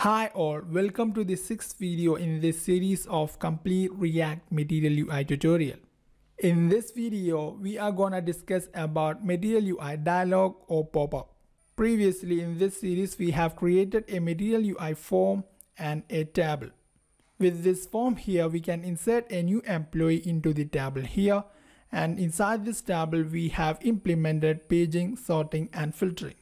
Hi all, welcome to the sixth video in this series of complete React Material UI tutorial. In this video, we are gonna discuss about Material UI dialog or pop-up. Previously in this series, we have created a Material UI form and a table. With this form here, we can insert a new employee into the table here and inside this table, we have implemented paging, sorting and filtering.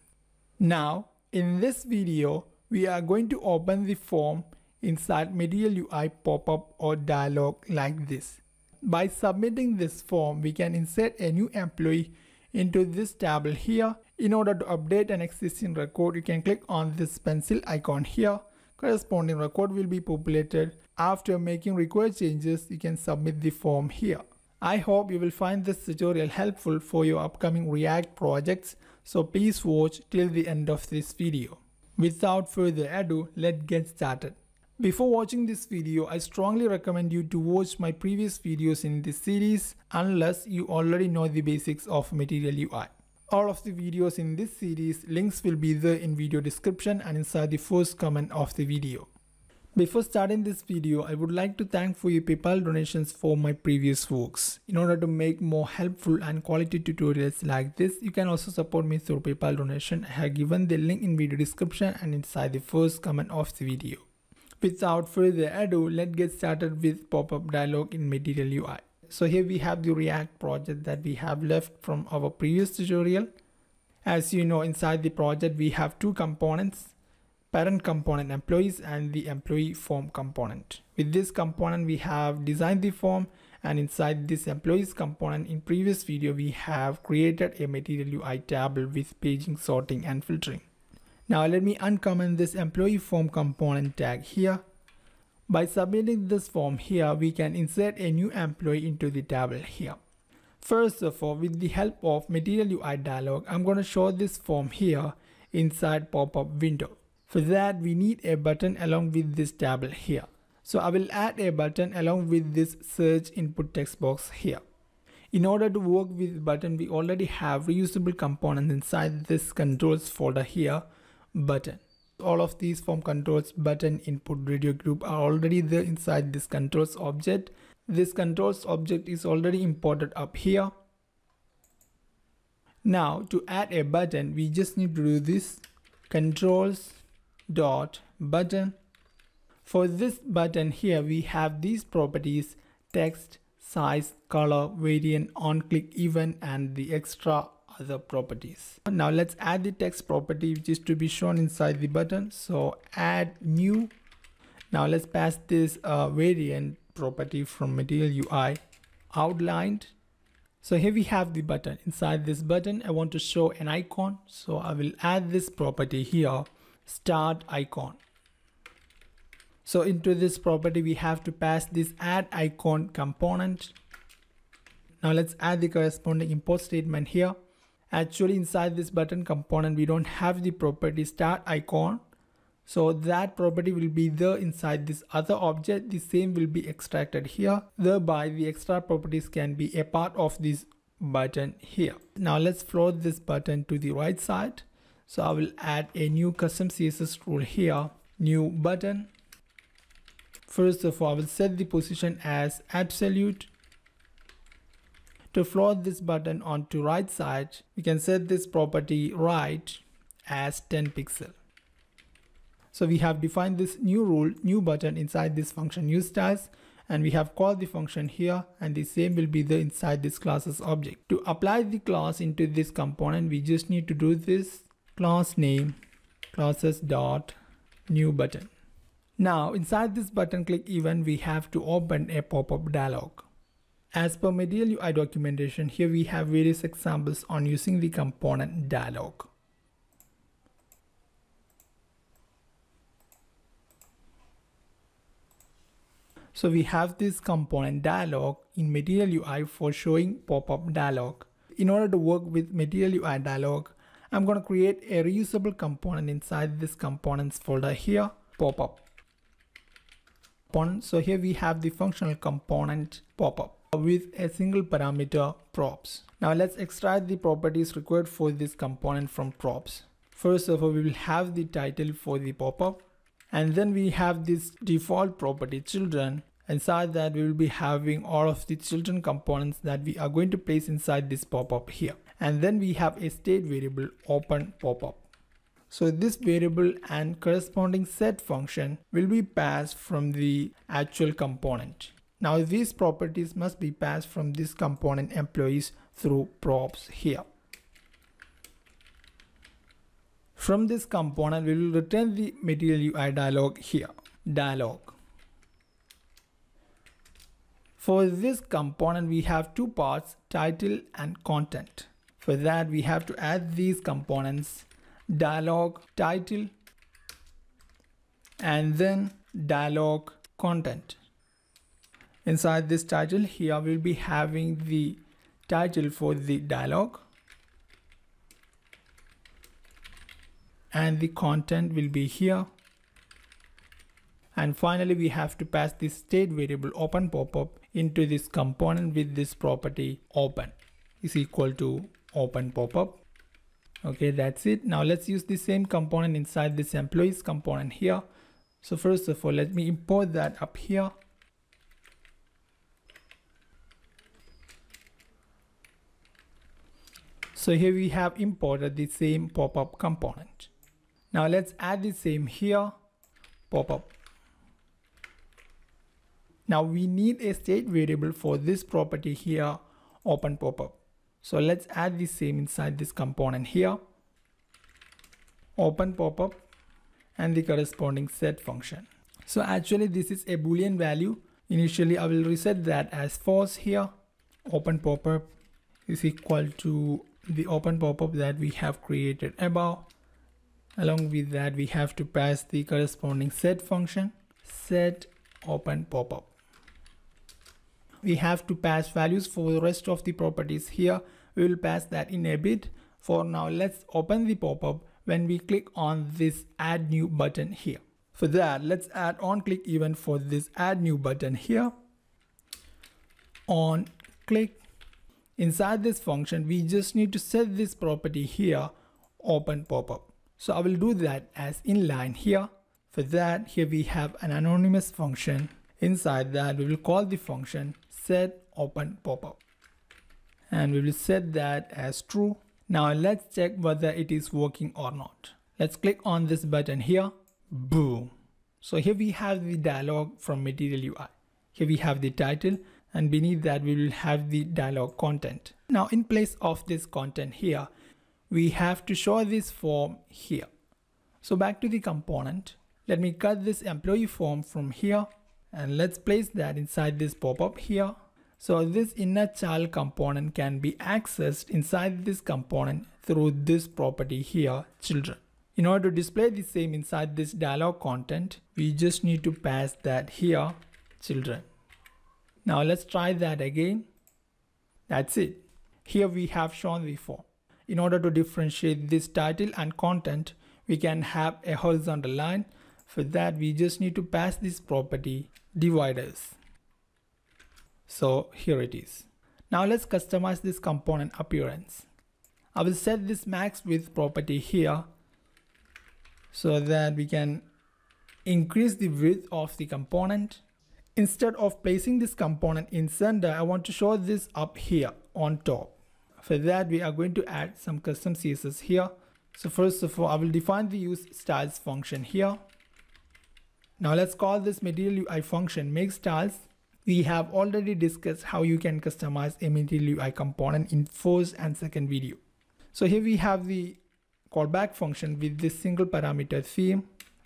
Now, in this video, we are going to open the form inside Material UI pop-up or dialog like this. By submitting this form, we can insert a new employee into this table here. In order to update an existing record, you can click on this pencil icon here. Corresponding record will be populated. After making required changes, you can submit the form here. I hope you will find this tutorial helpful for your upcoming React projects, so please watch till the end of this video. Without further ado, let's get started. Before watching this video, I strongly recommend you to watch my previous videos in this series unless you already know the basics of Material UI. All of the videos in this series, links will be there in video description and inside the first comment of the video. Before starting this video, I would like to thank for your PayPal donations for my previous works. In order to make more helpful and quality tutorials like this, you can also support me through PayPal donation. I have given the link in video description and inside the first comment of the video. Without further ado, let's get started with pop-up dialog in Material UI. So here we have the React project that we have left from our previous tutorial. As you know, inside the project, we have two components parent component employees and the employee form component. With this component, we have designed the form and inside this employees component in previous video, we have created a material UI table with paging, sorting and filtering. Now let me uncomment this employee form component tag here. By submitting this form here, we can insert a new employee into the table here. First of all, with the help of Material UI dialog, I'm going to show this form here inside pop-up window. For that we need a button along with this table here. So I will add a button along with this search input text box here. In order to work with button we already have reusable components inside this controls folder here button. All of these form controls button input radio group are already there inside this controls object. This controls object is already imported up here. Now to add a button we just need to do this controls dot button for this button here we have these properties text size color variant on click event and the extra other properties now let's add the text property which is to be shown inside the button so add new now let's pass this uh, variant property from material UI outlined so here we have the button inside this button I want to show an icon so I will add this property here start icon. So into this property, we have to pass this add icon component. Now let's add the corresponding import statement here. Actually inside this button component, we don't have the property start icon. So that property will be there inside this other object. The same will be extracted here. Thereby the extra properties can be a part of this button here. Now let's float this button to the right side. So I will add a new custom CSS rule here, new button. First of all, I will set the position as absolute. To float this button onto right side, we can set this property right as 10 pixel. So we have defined this new rule, new button inside this function use tags and we have called the function here and the same will be the inside this class's object. To apply the class into this component, we just need to do this class name classes dot new button. Now inside this button click event we have to open a pop-up dialog. As per Material UI documentation here we have various examples on using the component dialog. So we have this component dialog in Material UI for showing pop-up dialog. In order to work with Material UI dialog, I'm going to create a reusable component inside this components folder here, pop-up. So here we have the functional component pop-up with a single parameter props. Now let's extract the properties required for this component from props. First of all, we will have the title for the pop-up and then we have this default property children inside that we will be having all of the children components that we are going to place inside this pop-up here and then we have a state variable open popup. So this variable and corresponding set function will be passed from the actual component. Now these properties must be passed from this component employees through props here. From this component, we will return the material UI dialog here, dialog. For this component, we have two parts, title and content. For that we have to add these components dialog title and then dialog content. Inside this title here we'll be having the title for the dialog and the content will be here and finally we have to pass the state variable open pop-up into this component with this property open is equal to open pop-up okay that's it now let's use the same component inside this employees component here so first of all let me import that up here so here we have imported the same pop-up component now let's add the same here pop-up now we need a state variable for this property here open pop-up so let's add the same inside this component here. Open pop-up and the corresponding set function. So actually this is a boolean value. Initially I will reset that as false here. Open pop-up is equal to the open pop-up that we have created above. Along with that we have to pass the corresponding set function set open pop-up. We have to pass values for the rest of the properties here we will pass that in a bit. For now, let's open the pop-up when we click on this add new button here. For that, let's add on click event for this add new button here. On click. Inside this function, we just need to set this property here, open pop-up. So I will do that as inline here. For that, here we have an anonymous function. Inside that, we will call the function set open pop-up and we will set that as true. Now let's check whether it is working or not. Let's click on this button here. Boom. So here we have the dialog from Material UI. Here we have the title and beneath that we will have the dialog content. Now in place of this content here, we have to show this form here. So back to the component. Let me cut this employee form from here and let's place that inside this pop-up here so this inner child component can be accessed inside this component through this property here, children. In order to display the same inside this dialog content, we just need to pass that here, children. Now let's try that again. That's it. Here we have shown before. In order to differentiate this title and content, we can have a horizontal line. For that, we just need to pass this property dividers. So here it is. Now let's customize this component appearance. I will set this max width property here so that we can increase the width of the component. Instead of placing this component in center, I want to show this up here on top. For that, we are going to add some custom CSS here. So first of all, I will define the use styles function here. Now let's call this material UI function make styles we have already discussed how you can customize immediately UI component in first and second video. So here we have the callback function with this single parameter theme.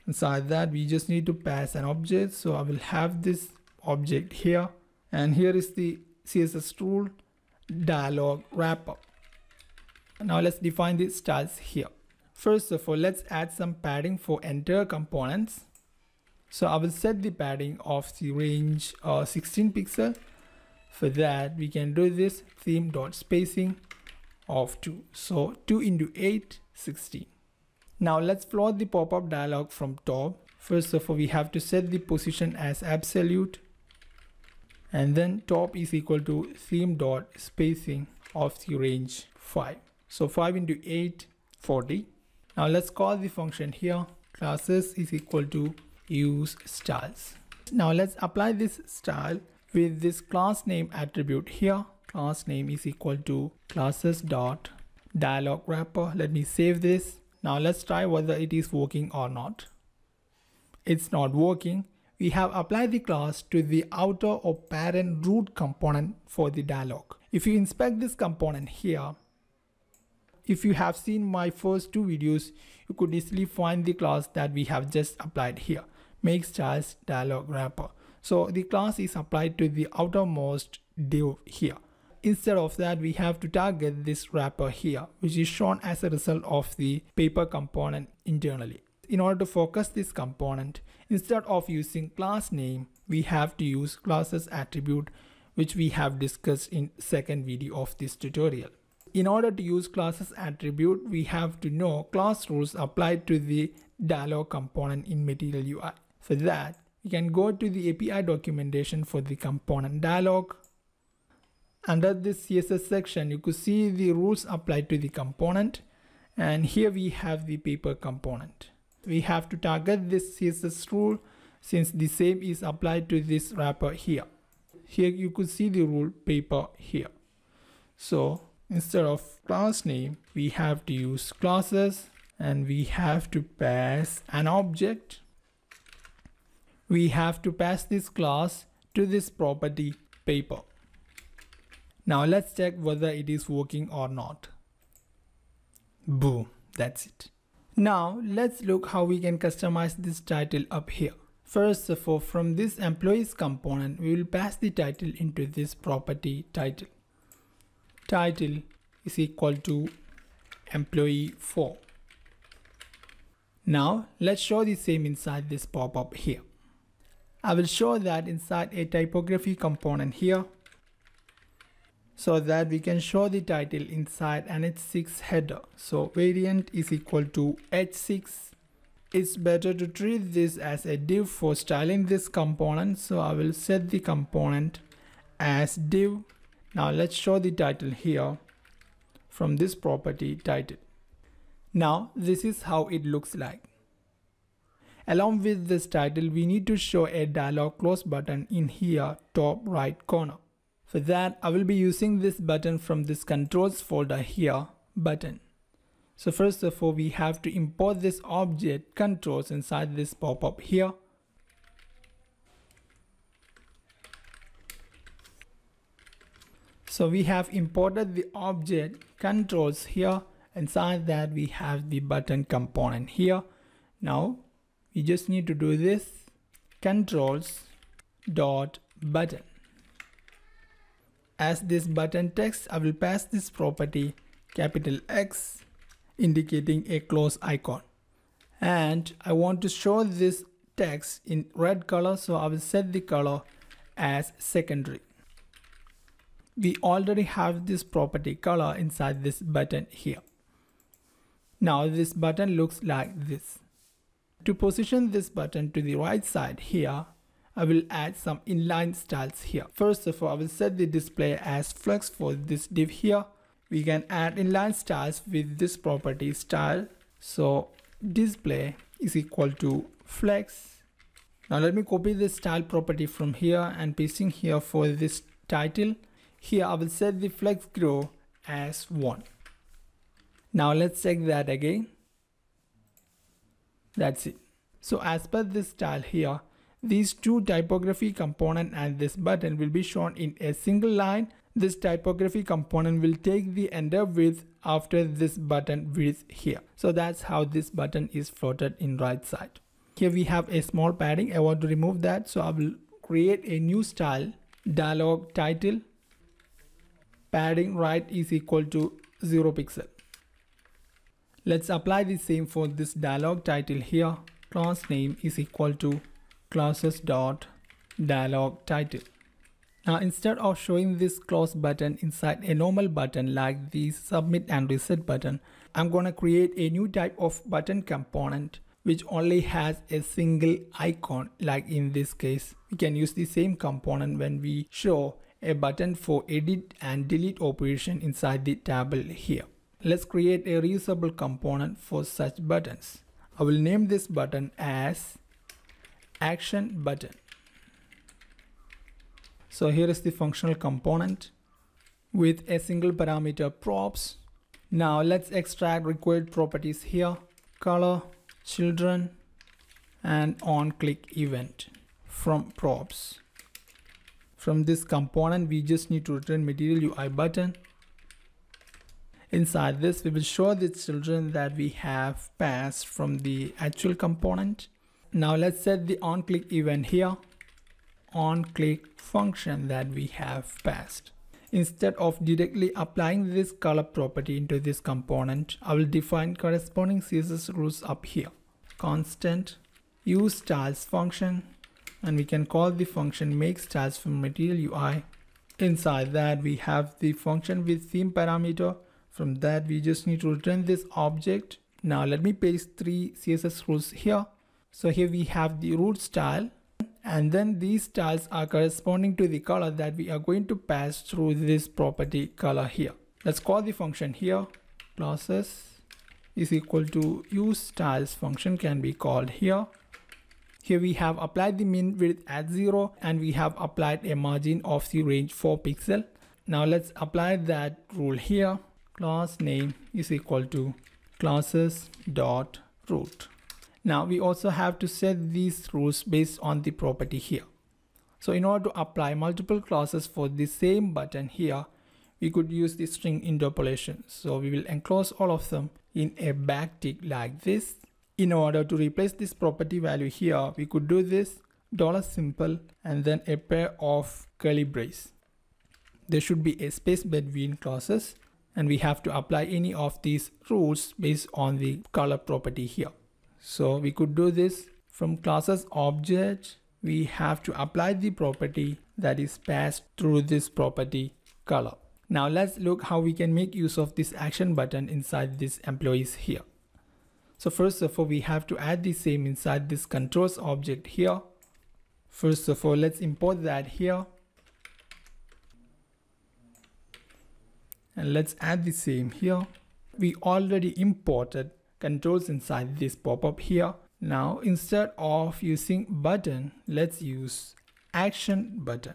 Inside that we just need to pass an object. So I will have this object here and here is the CSS tool dialog wrapper. Now let's define the styles here. First of all, let's add some padding for entire components. So I will set the padding of the range uh, 16 pixel. For that, we can do this theme dot spacing of 2. So 2 into 8, 16. Now let's plot the pop-up dialog from top. First of all, we have to set the position as absolute and then top is equal to theme dot spacing of the range 5 so 5 into 8 40 now let's call the function here classes is equal to use styles. Now let's apply this style with this class name attribute here. Class name is equal to classes dot dialog wrapper. Let me save this. Now let's try whether it is working or not. It's not working. We have applied the class to the outer or parent root component for the dialog. If you inspect this component here, if you have seen my first two videos, you could easily find the class that we have just applied here, makes charge dialog wrapper. So the class is applied to the outermost div here. Instead of that, we have to target this wrapper here, which is shown as a result of the paper component internally. In order to focus this component, instead of using class name, we have to use classes attribute, which we have discussed in second video of this tutorial in order to use classes attribute, we have to know class rules applied to the dialog component in Material UI. For that, you can go to the API documentation for the component dialog. Under this CSS section, you could see the rules applied to the component. And here we have the paper component. We have to target this CSS rule since the same is applied to this wrapper here. Here you could see the rule paper here. So instead of class name we have to use classes and we have to pass an object we have to pass this class to this property paper now let's check whether it is working or not boom that's it now let's look how we can customize this title up here First of all, from this employees component, we will pass the title into this property title title is equal to employee 4. Now let's show the same inside this pop-up here. I will show that inside a typography component here so that we can show the title inside an h6 header. So variant is equal to h6. It's better to treat this as a div for styling this component. So I will set the component as div now let's show the title here from this property title. Now this is how it looks like. Along with this title, we need to show a dialog close button in here top right corner. For that, I will be using this button from this controls folder here button. So first of all, we have to import this object controls inside this pop-up here. So we have imported the object controls here. Inside that we have the button component here. Now we just need to do this controls dot button. As this button text, I will pass this property capital X indicating a close icon. And I want to show this text in red color. So I will set the color as secondary we already have this property color inside this button here. Now this button looks like this. To position this button to the right side here, I will add some inline styles here. First of all, I will set the display as flex for this div here. We can add inline styles with this property style. So display is equal to flex. Now let me copy this style property from here and pasting here for this title here I will set the flex grow as 1. Now let's check that again. That's it. So as per this style here, these two typography component and this button will be shown in a single line. This typography component will take the ender width after this button width here. So that's how this button is floated in right side. Here we have a small padding. I want to remove that. So I will create a new style dialog title padding right is equal to 0 pixel. Let's apply the same for this dialog title here. Class name is equal to classes dot dialog title. Now instead of showing this close button inside a normal button like the submit and reset button, I'm gonna create a new type of button component which only has a single icon like in this case. We can use the same component when we show a button for edit and delete operation inside the table here. Let's create a reusable component for such buttons. I will name this button as action button. So here is the functional component with a single parameter props. Now let's extract required properties here, color, children, and on click event from props from this component we just need to return material UI button inside this we will show the children that we have passed from the actual component now let's set the on click event here on click function that we have passed instead of directly applying this color property into this component i will define corresponding css rules up here constant use styles function and we can call the function make charge from material UI. Inside that we have the function with theme parameter. From that we just need to return this object. Now let me paste three CSS rules here. So here we have the root style and then these styles are corresponding to the color that we are going to pass through this property color here. Let's call the function here classes is equal to use styles function can be called here here we have applied the min width at 0 and we have applied a margin of the range 4 pixel. Now let's apply that rule here. Class name is equal to classes dot root. Now we also have to set these rules based on the property here. So in order to apply multiple classes for the same button here, we could use the string interpolation. So we will enclose all of them in a backtick like this. In order to replace this property value here, we could do this dollar simple and then a pair of curly brace. There should be a space between clauses and we have to apply any of these rules based on the color property here. So we could do this from classes object. We have to apply the property that is passed through this property color. Now let's look how we can make use of this action button inside this employees here. So first of all, we have to add the same inside this controls object here. First of all, let's import that here. And let's add the same here. We already imported controls inside this pop-up here. Now, instead of using button, let's use action button.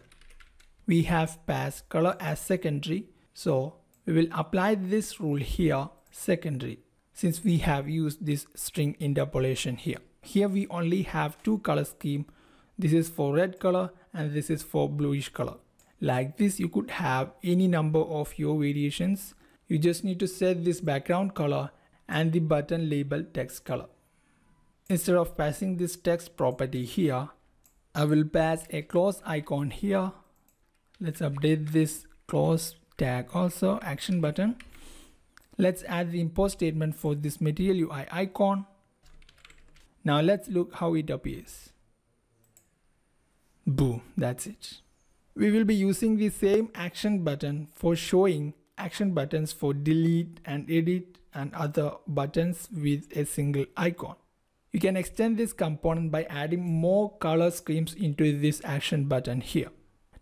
We have passed color as secondary. So we will apply this rule here, secondary since we have used this string interpolation here. Here we only have two color scheme. This is for red color and this is for bluish color. Like this you could have any number of your variations. You just need to set this background color and the button label text color. Instead of passing this text property here, I will pass a close icon here. Let's update this close tag also action button Let's add the import statement for this material UI icon. Now let's look how it appears. Boom, that's it. We will be using the same action button for showing action buttons for delete and edit and other buttons with a single icon. You can extend this component by adding more color schemes into this action button here.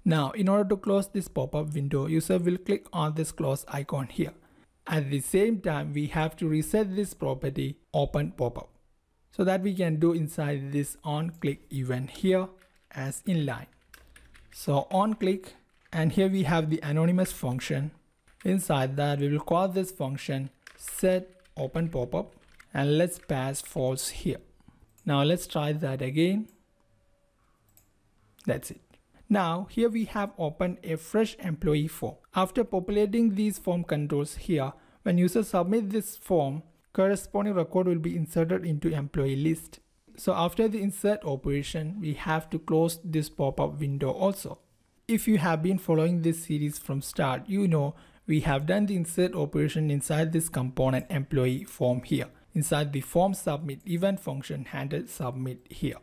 Now, in order to close this pop-up window, user will click on this close icon here. At the same time, we have to reset this property open pop-up. So that we can do inside this on click event here as inline. So on click and here we have the anonymous function. Inside that we will call this function set open pop-up and let's pass false here. Now let's try that again. That's it. Now here we have opened a fresh employee form. After populating these form controls here, when user submit this form, corresponding record will be inserted into employee list. So after the insert operation, we have to close this pop-up window also. If you have been following this series from start, you know we have done the insert operation inside this component employee form here, inside the form submit event function handled submit here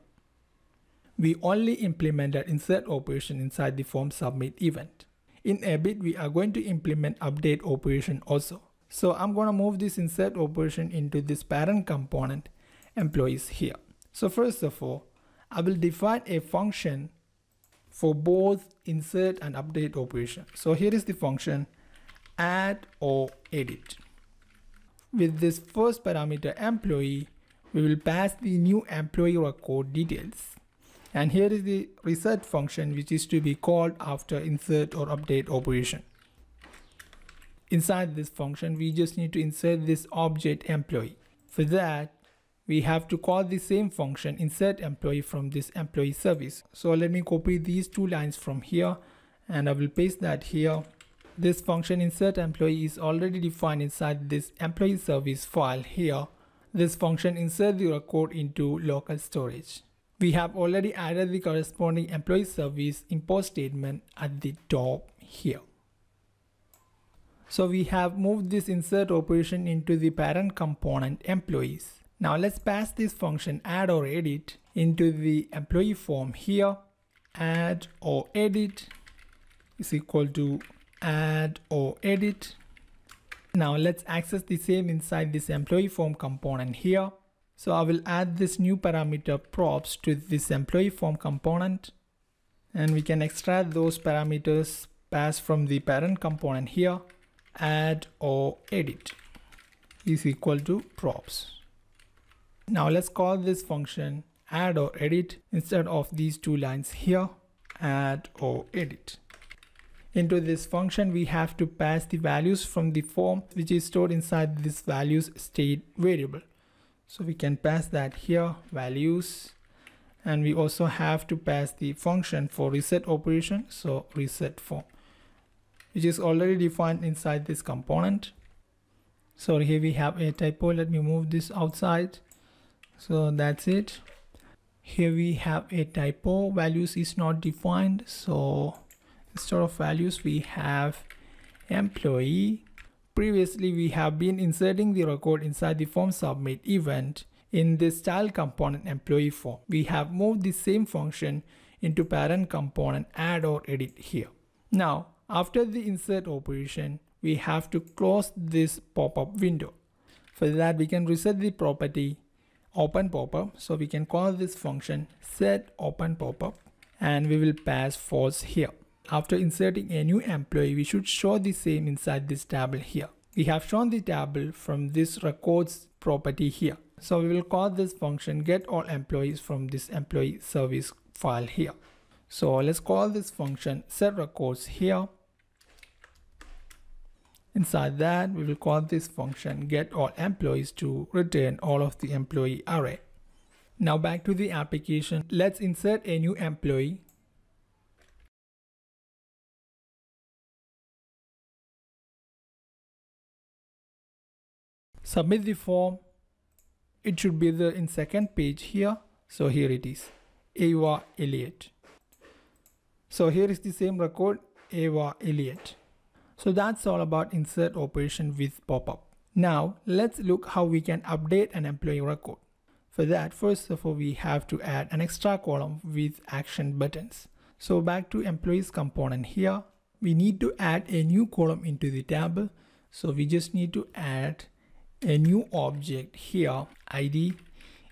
we only implement that insert operation inside the form submit event. In a bit, we are going to implement update operation also. So I'm going to move this insert operation into this parent component employees here. So first of all, I will define a function for both insert and update operation. So here is the function add or edit. With this first parameter employee, we will pass the new employee record details and here is the reset function which is to be called after insert or update operation inside this function we just need to insert this object employee for that we have to call the same function insert employee from this employee service so let me copy these two lines from here and i will paste that here this function insert employee is already defined inside this employee service file here this function insert the record into local storage we have already added the corresponding employee service import statement at the top here. So we have moved this insert operation into the parent component employees. Now let's pass this function add or edit into the employee form here. Add or edit is equal to add or edit. Now let's access the same inside this employee form component here. So I will add this new parameter props to this employee form component and we can extract those parameters pass from the parent component here add or edit is equal to props. Now let's call this function add or edit instead of these two lines here add or edit. Into this function we have to pass the values from the form which is stored inside this values state variable so we can pass that here values and we also have to pass the function for reset operation so reset form which is already defined inside this component so here we have a typo let me move this outside so that's it here we have a typo values is not defined so instead of values we have employee Previously, we have been inserting the record inside the form submit event in the style component employee form. We have moved the same function into parent component add or edit here. Now, after the insert operation, we have to close this pop-up window. For that, we can reset the property open pop-up. So we can call this function set open pop-up and we will pass false here. After inserting a new employee, we should show the same inside this table here. We have shown the table from this records property here. So we will call this function get all employees from this employee service file here. So let's call this function set records here. Inside that, we will call this function get all employees to return all of the employee array. Now back to the application, let's insert a new employee. submit the form it should be the in second page here so here it is Ava Elliot. so here is the same record Ava Elliot. so that's all about insert operation with pop-up now let's look how we can update an employee record for that first of all we have to add an extra column with action buttons so back to employees component here we need to add a new column into the table so we just need to add a new object here id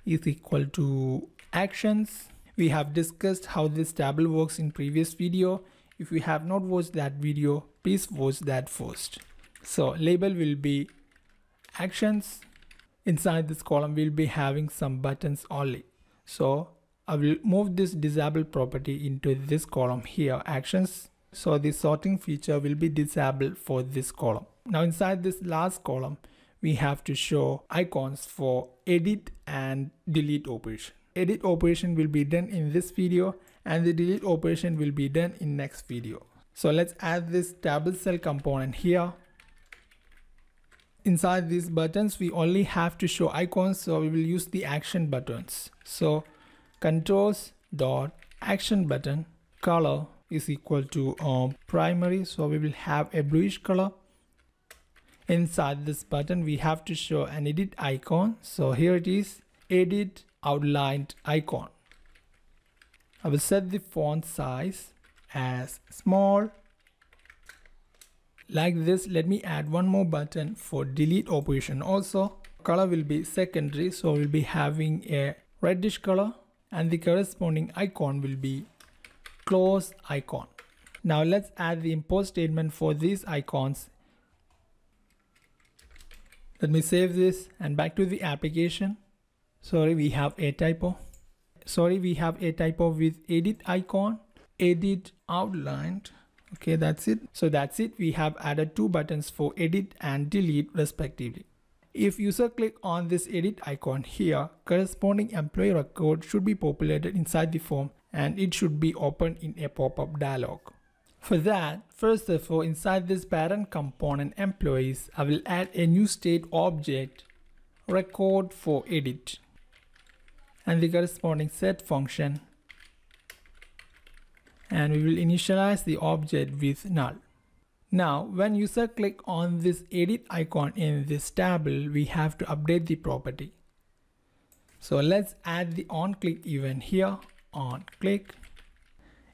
is equal to actions we have discussed how this table works in previous video if you have not watched that video please watch that first so label will be actions inside this column we'll be having some buttons only so i will move this disable property into this column here actions so the sorting feature will be disabled for this column now inside this last column we have to show icons for edit and delete operation. Edit operation will be done in this video and the delete operation will be done in next video. So let's add this table cell component here. Inside these buttons, we only have to show icons. So we will use the action buttons. So controls dot action button color is equal to um, primary. So we will have a bluish color inside this button we have to show an edit icon so here it is edit outlined icon I will set the font size as small like this let me add one more button for delete operation also color will be secondary so we'll be having a reddish color and the corresponding icon will be close icon now let's add the import statement for these icons let me save this and back to the application. Sorry, we have a typo. Sorry, we have a typo with edit icon, edit outlined. Okay, that's it. So that's it. We have added two buttons for edit and delete respectively. If user click on this edit icon here, corresponding employee record should be populated inside the form and it should be opened in a pop-up dialog. For that, first of all, inside this parent component employees, I will add a new state object record for edit and the corresponding set function and we will initialize the object with null. Now, when user click on this edit icon in this table, we have to update the property. So let's add the on click event here on click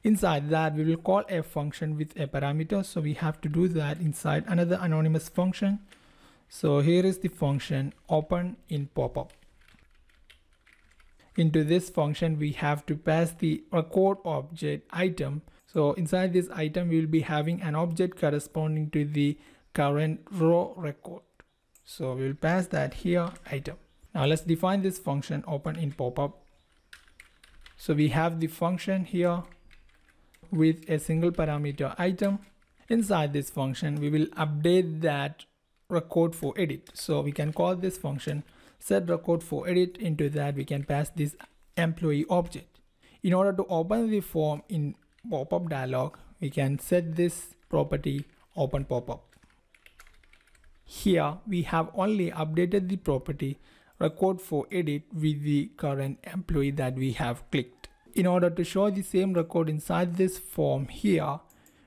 Inside that, we will call a function with a parameter. So we have to do that inside another anonymous function. So here is the function open in popup. Into this function, we have to pass the record object item. So inside this item, we will be having an object corresponding to the current row record. So we will pass that here item. Now let's define this function open in popup. So we have the function here with a single parameter item. Inside this function, we will update that record for edit. So we can call this function set record for edit. Into that, we can pass this employee object. In order to open the form in pop-up dialog, we can set this property open pop-up. Here we have only updated the property record for edit with the current employee that we have clicked in order to show the same record inside this form here,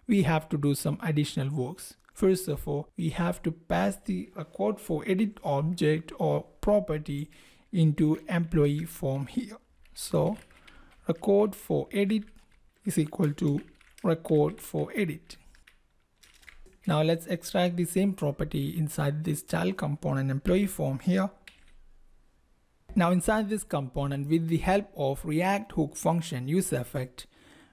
we have to do some additional works. First of all, we have to pass the record for edit object or property into employee form here. So record for edit is equal to record for edit. Now let's extract the same property inside this child component employee form here. Now inside this component with the help of React hook function useEffect,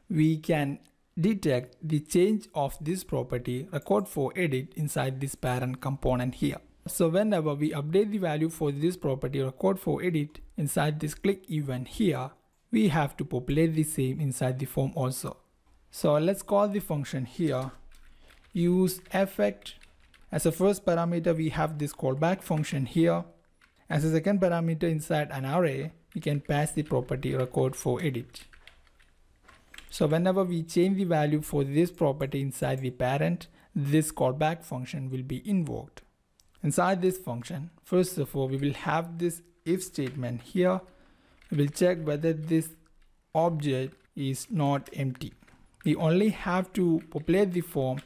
we can detect the change of this property record for edit inside this parent component here. So whenever we update the value for this property record for edit inside this click event here, we have to populate the same inside the form also. So let's call the function here use effect as a first parameter we have this callback function here as a second parameter inside an array, we can pass the property record for edit. So whenever we change the value for this property inside the parent, this callback function will be invoked. Inside this function, first of all, we will have this if statement here. We will check whether this object is not empty. We only have to populate the form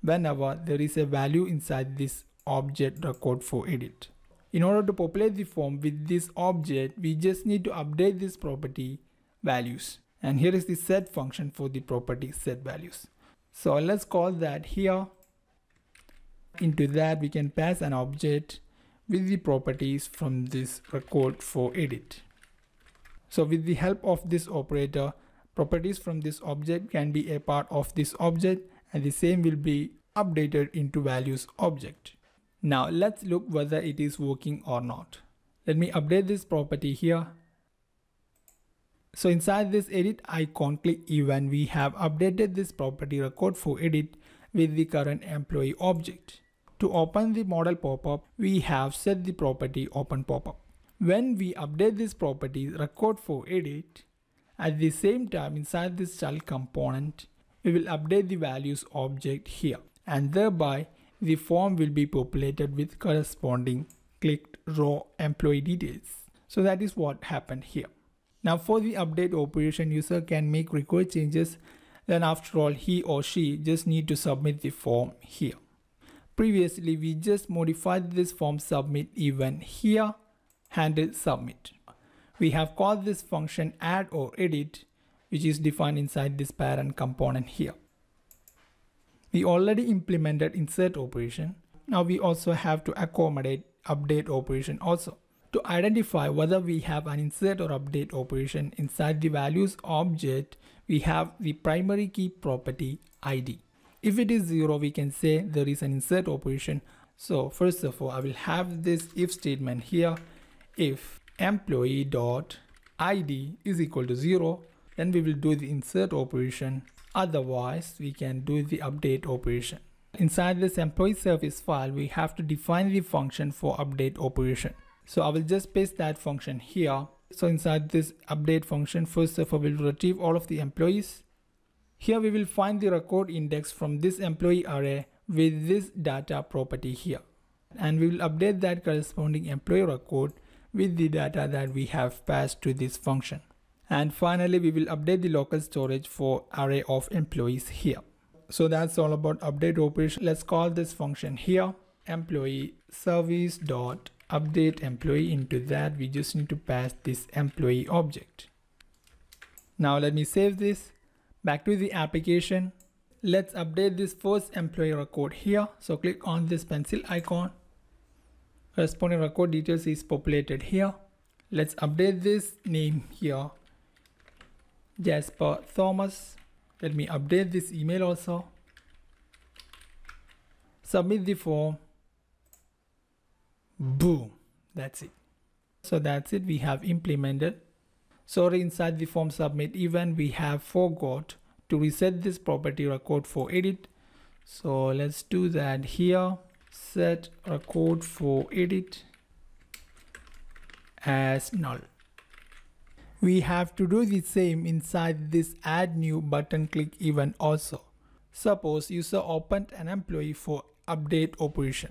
whenever there is a value inside this object record for edit. In order to populate the form with this object, we just need to update this property values. And here is the set function for the property set values. So let's call that here. Into that we can pass an object with the properties from this record for edit. So with the help of this operator, properties from this object can be a part of this object and the same will be updated into values object. Now let's look whether it is working or not. Let me update this property here. So inside this edit icon click even we have updated this property record for edit with the current employee object. To open the model pop-up we have set the property open pop-up. When we update this property record for edit at the same time inside this child component we will update the values object here and thereby the form will be populated with corresponding clicked raw employee details. So that is what happened here. Now for the update operation user can make required changes then after all he or she just need to submit the form here. Previously we just modified this form submit event here handle submit. We have called this function add or edit which is defined inside this parent component here we already implemented insert operation. Now we also have to accommodate update operation also. To identify whether we have an insert or update operation inside the values object, we have the primary key property id. If it is 0, we can say there is an insert operation. So first of all, I will have this if statement here. If employee dot id is equal to 0, then we will do the insert operation Otherwise, we can do the update operation. Inside this employee service file, we have to define the function for update operation. So I will just paste that function here. So inside this update function, first of all, we'll retrieve all of the employees. Here we will find the record index from this employee array with this data property here. And we will update that corresponding employee record with the data that we have passed to this function. And finally, we will update the local storage for array of employees here. So that's all about update operation. Let's call this function here employee service dot update employee into that we just need to pass this employee object now let me save this back to the application let's update this first employee record here so click on this pencil icon corresponding record details is populated here let's update this name here Jasper Thomas. Let me update this email also. Submit the form. Boom. That's it. So that's it. We have implemented. Sorry, inside the form submit event, we have forgot to reset this property record for edit. So let's do that here. Set record for edit as null. We have to do the same inside this add new button click event also. Suppose user opened an employee for update operation.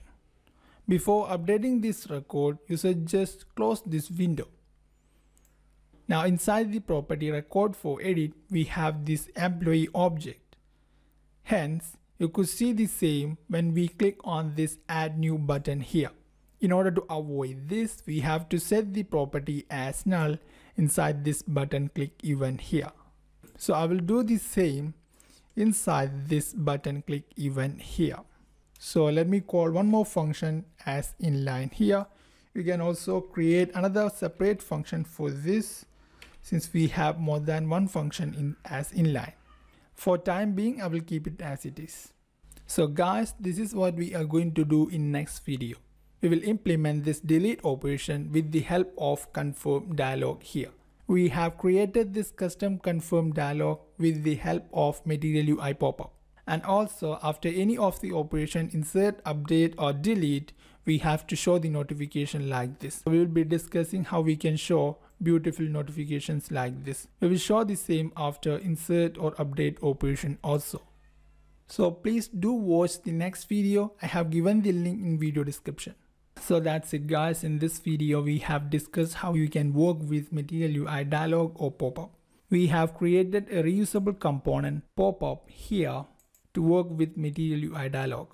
Before updating this record, user just close this window. Now inside the property record for edit, we have this employee object. Hence, you could see the same when we click on this add new button here. In order to avoid this, we have to set the property as null inside this button click event here so i will do the same inside this button click event here so let me call one more function as inline here you can also create another separate function for this since we have more than one function in as inline for time being i will keep it as it is so guys this is what we are going to do in next video we will implement this delete operation with the help of confirm dialog here. We have created this custom confirm dialog with the help of material UI popup. And also after any of the operation insert, update or delete, we have to show the notification like this. We will be discussing how we can show beautiful notifications like this. We will show the same after insert or update operation also. So please do watch the next video. I have given the link in video description. So that's it guys. In this video, we have discussed how you can work with Material UI dialog or pop-up. We have created a reusable component pop-up here to work with Material UI dialog.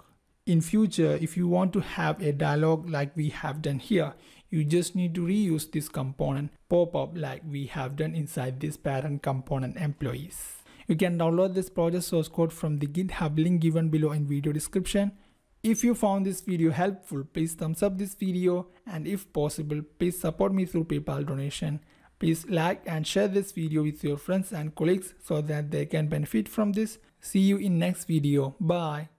In future, if you want to have a dialog like we have done here, you just need to reuse this component pop-up like we have done inside this parent component employees. You can download this project source code from the GitHub link given below in video description. If you found this video helpful, please thumbs up this video and if possible, please support me through PayPal donation. Please like and share this video with your friends and colleagues so that they can benefit from this. See you in next video. Bye.